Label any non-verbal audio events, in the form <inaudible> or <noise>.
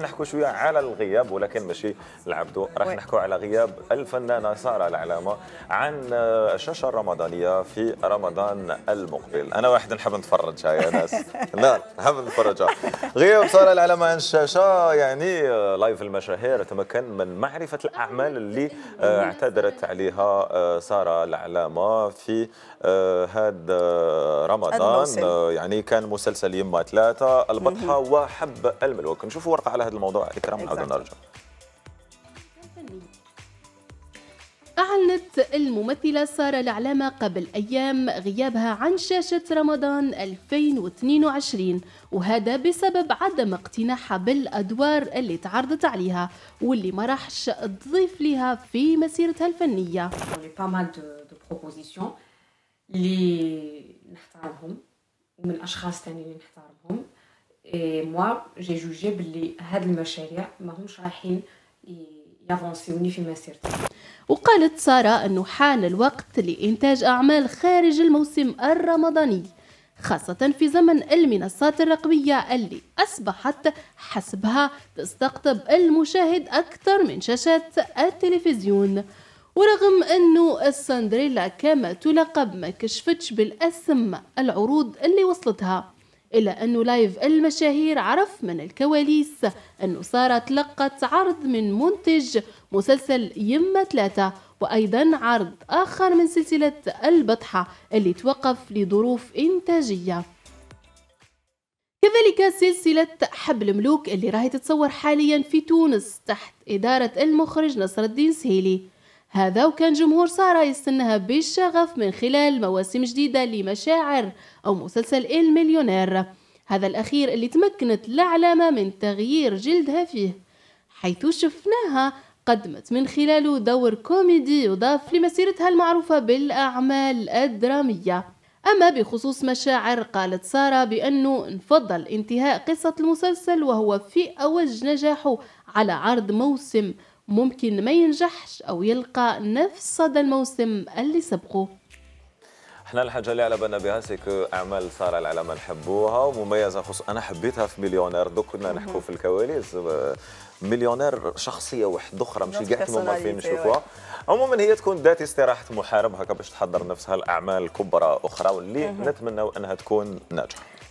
نحكوا شويه على الغياب ولكن ماشي العبدو راح نحكوا على غياب الفنانه ساره العلامه عن آه، الشاشه الرمضانيه في رمضان المقبل انا واحد نحب نتفرج يا ناس <laughs> لا نحب نتفرج غياب ساره العلامه عن الشاشه يعني لايف آه، المشاهير تمكن من معرفه الاعمال اللي آه، اعتذرت عليها ساره العلامه في هذا رمضان يعني كان مسلسل يما ثلاثه البطحه وحب الملوك نشوف ورقه على هذا الموضوع اكرام exactly. عوده نرجع أعلنت الممثلة سارة العلامة قبل أيام غيابها عن شاشة رمضان 2022 وهذا بسبب عدم اقتناعها بالأدوار اللي تعرضت عليها واللي ما راحش تضيف لها في مسيرتها الفنية اللي نحترمهم ومن أشخاص اللي نحترمهم مو جي جوجي بلي هاد المشاريع ماهمش رايحين يافونسيوني في مسيرتي وقالت سارة أنه حان الوقت لإنتاج أعمال خارج الموسم الرمضاني خاصة في زمن المنصات الرقمية اللي أصبحت حسبها تستقطب المشاهد أكثر من شاشات التلفزيون ورغم أنه السندريلا كما تلقب ما كشفتش بالأسم العروض اللي وصلتها إلا أنه لايف المشاهير عرف من الكواليس أنه سارة تلقت عرض من منتج مسلسل يمة ثلاثة وأيضا عرض آخر من سلسلة البطحة اللي توقف لظروف إنتاجية كذلك سلسلة حبل ملوك اللي راهي تتصور حاليا في تونس تحت إدارة المخرج نصر الدين سهيلي هذا وكان جمهور سارة يستناها بالشغف من خلال مواسم جديدة لمشاعر أو مسلسل المليونير هذا الأخير اللي تمكنت لعلامة من تغيير جلدها فيه حيث شفناها قدمت من خلاله دور كوميدي يضاف لمسيرتها المعروفة بالأعمال الدرامية أما بخصوص مشاعر قالت سارة بأنه نفضل انتهاء قصة المسلسل وهو في أوج نجاحه على عرض موسم ممكن ما ينجحش أو يلقى نفس صدى الموسم اللي سبقه احنا الحاجه اللي على بالنا بها سيكو اعمال ساره العلامه نحبوها ومميزه خصوصا انا حبيتها في مليونير دوك كنا نحكوا في الكواليس آه، مليونير شخصيه واحده اخرى ماشي كاع كيما فين نشوفوها عموما هي تكون ذات استراحه محارب هكا باش تحضر نفسها لاعمال كبرى اخرى واللي نتمناو انها تكون ناجحه